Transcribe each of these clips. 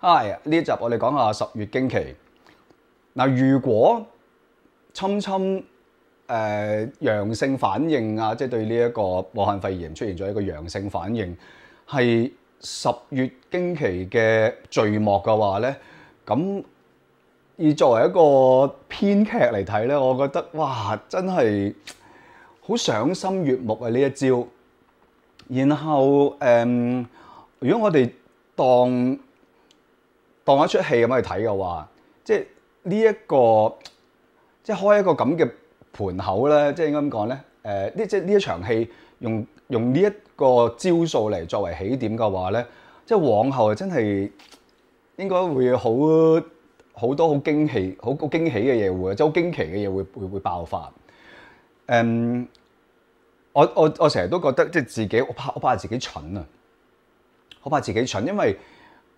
係，呢集我哋講下十月驚奇。嗱，如果侵侵诶陽性反應啊，即系對呢一個武汉肺炎出現咗一個陽性反應，係十月驚奇嘅序幕嘅話咧，咁而作為一個編劇嚟睇咧，我覺得哇，真係好賞心悅目啊！呢一招，然後誒，如果我哋當當一出戲咁去睇嘅話，即係呢一個，即係開一個咁嘅盤口咧，即係應該咁講咧？誒，呢即係呢一場戲用用呢一個招數嚟作為起點嘅話咧，即係往後真係應該會好好多好驚喜、好好驚喜嘅嘢會，即係好驚奇嘅嘢會會會爆發。誒，我我我成日都覺得即係自己，我怕我怕自己蠢啊，我怕自己蠢，因為。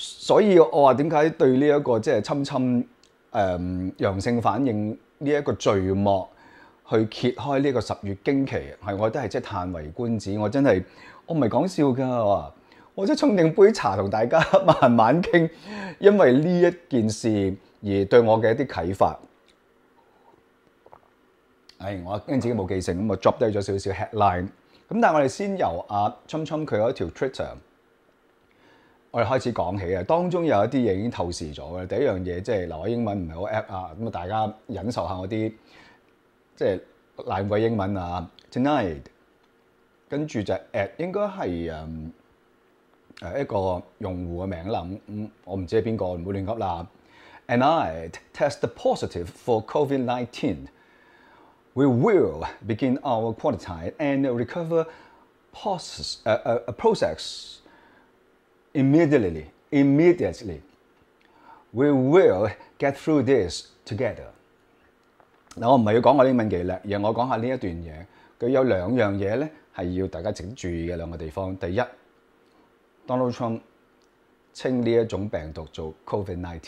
所以我話點解對呢一個即係侵侵誒陽性反應呢一個序幕去揭開呢個十月驚奇，係我都係即係嘆為觀止。我真係我唔係講笑㗎，我我即係沖定杯茶同大家慢慢傾，因為呢一件事而對我嘅一啲啟發。誒，我自己冇記性，咁我 drop 低咗少少 headline。咁但係我哋先由阿侵侵佢嗰一條 Twitter。我哋開始講起啊，當中有一啲嘢已經透視咗嘅。第一樣嘢即係嗱，我英文唔係好 app 啊，咁啊大家忍受下我啲即係爛鬼英文啊。Tonight 跟住就 at 應該係誒誒一個用戶嘅名啦。咁我唔知係邊個，唔好亂噏啦。And I test positive for COVID-19. We will begin our quarantine and recover process. Immediately, immediately, we will get through this together. 嗱，我唔系要讲我英文几叻，而我讲下呢一段嘢。佢有两样嘢咧，系要大家整注意嘅两个地方。第一，Donald Trump 称呢一种病毒做 COVID-19。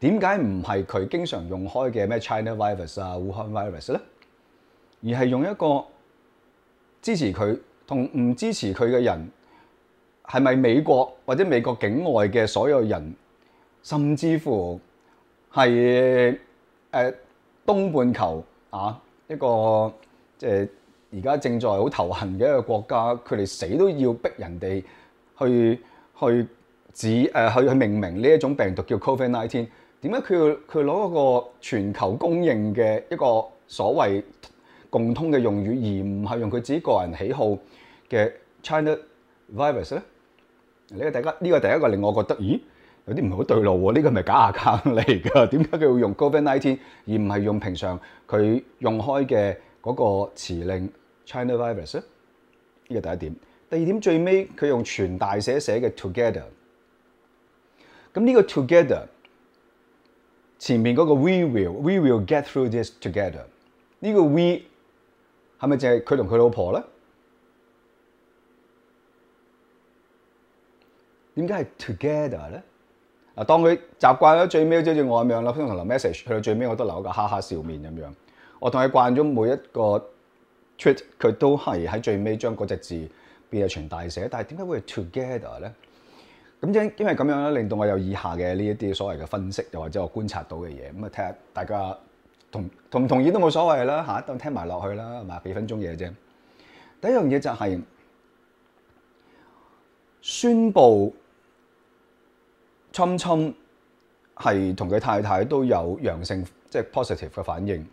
点解唔系佢经常用开嘅咩 China Virus 啊、武汉 Virus 咧？而系用一个支持佢同唔支持佢嘅人。係咪美國或者美國境外嘅所有人，甚至乎係誒東半球啊一個即係而家正在好頭痕嘅一個國家，佢哋死都要逼人哋去去指誒去去命名呢一種病毒叫 Covid Nineteen。點解佢要佢攞一個全球公認嘅一個所謂共通嘅用語，而唔係用佢自己個人喜好嘅 China Virus 咧？呢個第一，呢個第一個令我覺得，咦，有啲唔好對路喎！呢個咪假牙卡嚟㗎？點解佢會用 Golden n i g e t n 而唔係用平常佢用開嘅嗰個詞令 China Virus？呢個第一點。第二點，最尾佢用全大寫寫嘅 Together。咁呢個 Together 前面嗰個 We will，We will get through this together。呢個 We 係咪淨係佢同佢老婆咧？點解係 together 咧？啊，當佢習慣咗最尾好似我咁樣啦，通常留 message 去到最尾，我都留個哈哈笑面咁樣。我同佢慣咗每一個 tweet，佢都係喺最尾將嗰隻字變咗全大寫。但係點解會 together 咧？咁因因為咁樣咧，令到我有以下嘅呢一啲所謂嘅分析，又或者我觀察到嘅嘢。咁啊，睇下大家同同唔同意都冇所謂啦，嚇都聽埋落去啦，係咪幾分鐘嘢啫。第一樣嘢就係宣布。侵侵係同佢太太都有陽性，即系 positive 嘅反應。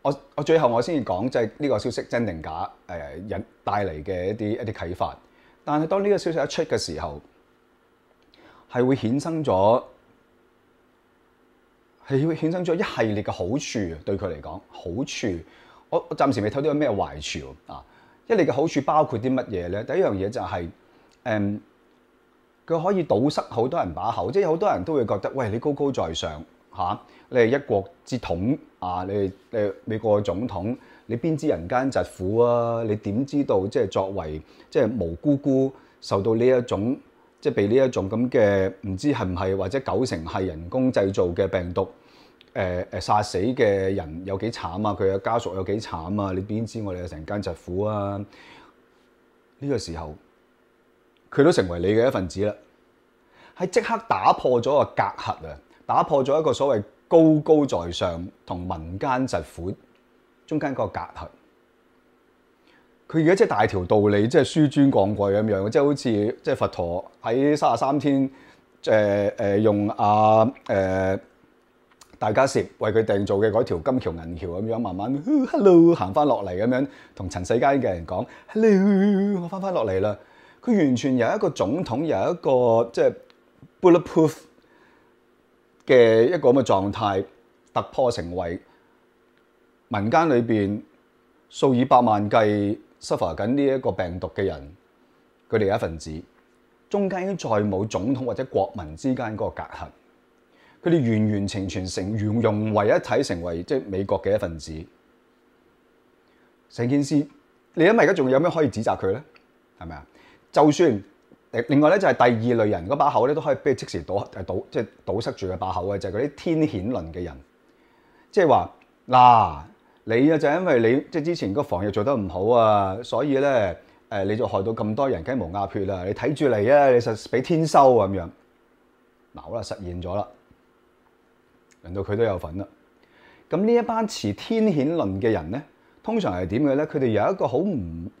我我最後我先至講，即係呢個消息真定假？誒引帶嚟嘅一啲一啲啟發。但係當呢個消息一出嘅時候，係會衍生咗係會衍生咗一系列嘅好處對佢嚟講。好處，我我暫時未睇到有咩壞處啊！一嚟嘅好處包括啲乜嘢咧？第一樣嘢就係誒。佢可以堵塞好多人把口，即係好多人都會覺得：喂，你高高在上嚇，你係一國之統啊，你你美國總統，你邊知人間疾苦啊？你點知道即係作為即係無辜辜受到呢一種即係被呢一種咁嘅唔知係唔係或者九成係人工製造嘅病毒誒誒殺死嘅人有幾慘啊？佢嘅家屬有幾慘啊？你邊知我哋嘅成間疾苦啊？呢個時候。佢都成為你嘅一份子啦，係即刻打破咗個隔閡啊！打破咗一個所謂高高在上同民間疾苦中間個隔閡。佢而家即係大條道理，即係輸尊降貴咁樣，即係好似即係佛陀喺三啊三天，誒誒用阿誒大家攝為佢訂做嘅嗰條金橋銀橋咁樣，慢慢 hello 行翻落嚟咁樣，同塵世間嘅人講 hello，我翻翻落嚟啦。佢完全由一個總統，由一個即係 bulletproof 嘅一個咁嘅狀態突破，成為民間裏邊數以百萬計 suffer 緊呢一個病毒嘅人，佢哋一份子，中間再冇總統或者國民之間嗰個隔閡，佢哋完完全全成融為一體，成為即係美國嘅一份子。成件事你因為而家仲有咩可以指責佢咧？係咪啊？就算另外咧就係第二類人嗰把口咧，都可以俾佢即時堵誒堵，即係堵塞住嘅把口嘅，就係嗰啲天顯論嘅人。即係話嗱，你啊就因為你即係之前個防疫做得唔好啊，所以咧誒，你就害到咁多人雞毛鴨血啦。你睇住嚟啊，你實俾天收咁樣。嗱，好啦，實現咗啦，輪到佢都有份啦。咁呢一班持天顯論嘅人咧，通常係點嘅咧？佢哋有一個好唔～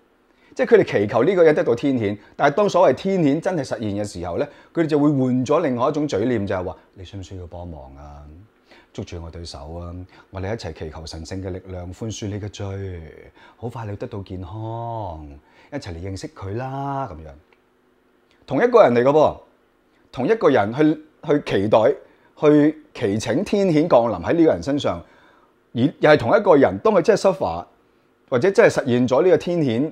即係佢哋祈求呢個嘢得到天險，但係當所謂天險真係實現嘅時候咧，佢哋就會換咗另外一種嘴臉，就係話：你需唔需要幫忙啊？捉住我對手啊！我哋一齊祈求神聖嘅力量寬恕你嘅罪，好快你得到健康，一齊嚟認識佢啦咁樣。同一個人嚟嘅噃，同一個人去去期待去祈請天險降臨喺呢個人身上，而又係同一個人。當佢真係 suffer 或者真係實現咗呢個天險。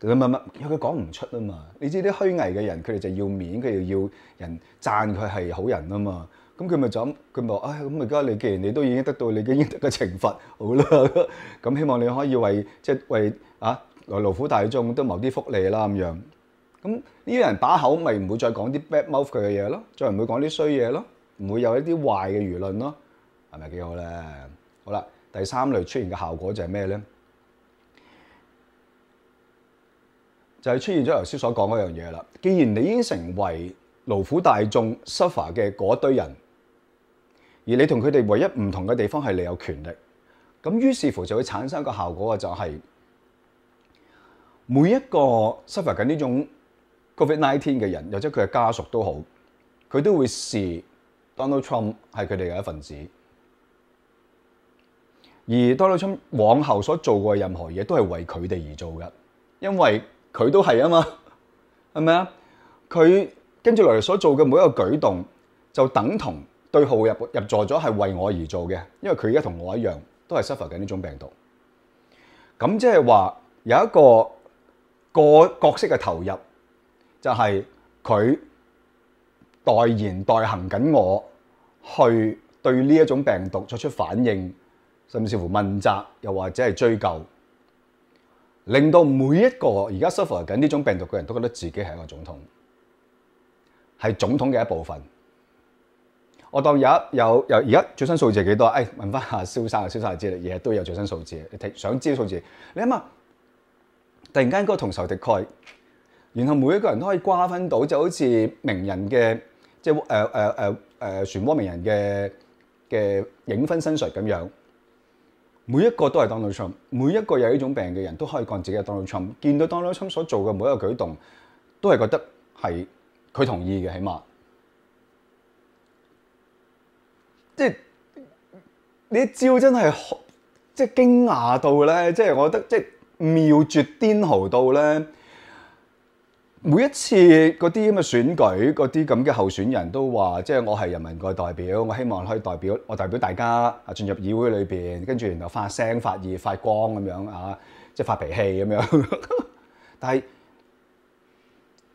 佢咪咪佢講唔出啊嘛！你知啲虛偽嘅人，佢哋就要面，佢又要人讚佢係好人啊嘛！咁佢咪就咁，佢話：，唉，咁而家你既然你都已經得到你應得嘅懲罰，好啦，咁希望你可以為即係為啊勞苦大眾都謀啲福利啦咁樣。咁呢啲人把口咪唔會再講啲 bad mouth 佢嘅嘢咯，再唔會講啲衰嘢咯，唔會有一啲壞嘅輿論咯，係咪幾好咧？好啦，第三類出現嘅效果就係咩咧？就係出現咗頭先所講嗰樣嘢啦。既然你已經成為勞苦大眾 suffer 嘅嗰堆人，而你同佢哋唯一唔同嘅地方係你有權力，咁於是乎就會產生一個效果嘅就係每一個 suffer 緊呢種 COVID-19 嘅人，又或者佢嘅家屬都好，佢都會視 Donald Trump 係佢哋嘅一份子，而 Donald Trump 往後所做過任何嘢都係為佢哋而做嘅，因為。佢都係啊嘛，係咪啊？佢跟住落嚟所做嘅每一個舉動，就等同對號入入座咗，係為我而做嘅，因為佢而家同我一樣，都係 s u f f e r 紧緊呢種病毒。咁即係話有一個个角色嘅投入，就係佢代言代行緊我去對呢一種病毒作出反應，甚至乎問責又或者係追究。令到每一個而家 s u f f e r 紧緊呢種病毒嘅人都覺得自己係一個總統，係總統嘅一部分。我當有有有而家最新數字係幾多？誒問翻下蕭生啊，蕭生阿姐，而家都有最新數字。你想知數字？你諗下，突然間個同仇敵忾，然後每一個人都可以瓜分到，就好似名人嘅即係誒誒誒誒漩渦名人嘅嘅影分身術咁樣。每一個都係 Donald Trump，每一個有呢種病嘅人都可以講自己係 Donald Trump，見到 Donald Trump 所做嘅每一個舉動，都係覺得係佢同意嘅，起碼。即係你一招真係即係驚訝到咧，即係我覺得即係妙絕天豪到咧。每一次嗰啲咁嘅選舉，嗰啲咁嘅候選人都話：，即係我係人民嘅代表，我希望可以代表我代表大家啊進入議會裏邊，跟住然後發聲、發熱發光咁樣啊，即係發脾氣咁樣。但係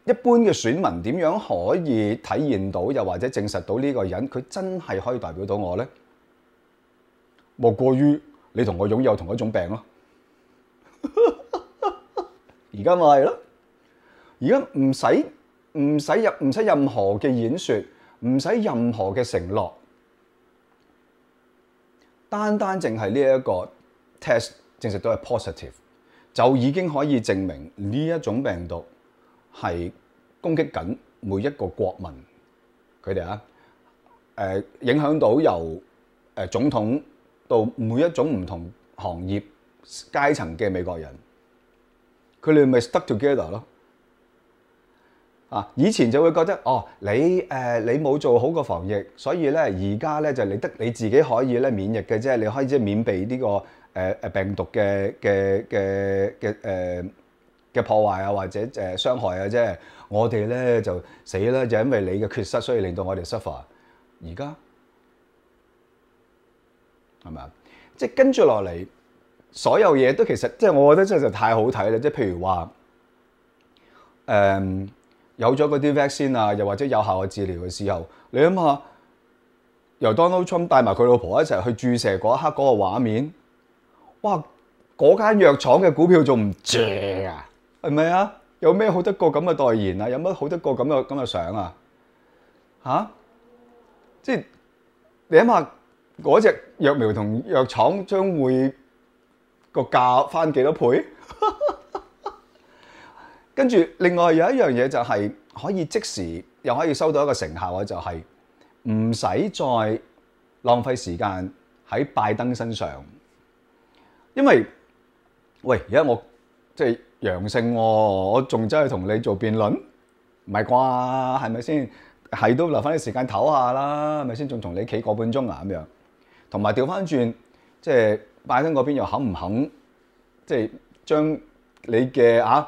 一般嘅選民點樣可以體現到，又或者證實到呢個人佢真係可以代表到我咧？莫過於你同我擁有同一種病咯。而家咪咯。而家唔使唔使任唔使任何嘅演说，唔使任何嘅承诺，单单净系呢一个 test 证实都系 positive，就已经可以证明呢一种病毒系攻击紧每一个国民佢哋啊诶影响到由诶总统到每一种唔同行业阶层嘅美国人，佢哋咪 s t u c k together 咯。啊！以前就會覺得哦，你誒你冇做好個防疫，所以咧而家咧就你得你自己可以咧免疫嘅啫，你可以即係免被呢個誒誒病毒嘅嘅嘅嘅誒嘅破壞啊，或者誒傷害啊，啫。我哋咧就死啦，就因為你嘅缺失，所以令到我哋 suffer。而家係咪啊？即係跟住落嚟，所有嘢都其實即係我覺得真係就太好睇啦！即係譬如話誒。有咗嗰啲 vaccine 啊，又或者有效嘅治療嘅時候，你諗下，由 Donald Trump 帶埋佢老婆一齊去注射嗰一刻嗰個畫面，哇！嗰間藥廠嘅股票仲唔借啊？係咪啊？有咩好得過咁嘅代言啊？有乜好得過咁嘅咁嘅相啊？嚇！即係你諗下，嗰只藥苗同藥廠將會個價翻幾多倍？跟住，另外有一樣嘢就係可以即時又可以收到一個成效嘅，就係唔使再浪費時間喺拜登身上，因為喂而家我即係陽性喎，我仲真係同你做辯論，唔係啩？係咪先？係都留翻啲時間唞下啦，係咪先？仲同你企個半鐘啊咁樣，同埋調翻轉，即係拜登嗰邊又肯唔肯，即係將你嘅啊？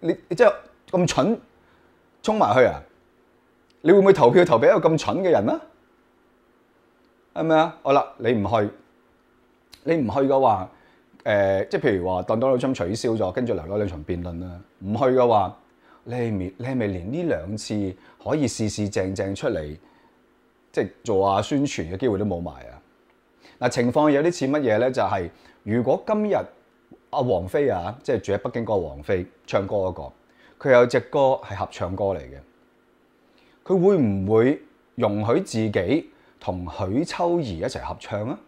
你你即系咁蠢，冲埋去啊！你会唔会投票投俾一个咁蠢嘅人啊？系咪啊？好啦，你唔去，你唔去嘅话，诶，即系譬如话當當老 a 取消咗，跟住留咗两场辩论啦。唔去嘅话，你系咪你系咪连呢两次可以试试正正出嚟，即系做下宣传嘅机会都冇埋啊？嗱，情况有啲似乜嘢咧？就系如果今日。阿王菲啊，即系住喺北京嗰个王菲，唱歌嗰个，佢有只歌系合唱歌嚟嘅，佢会唔会容许自己同许秋怡一齐合唱啊？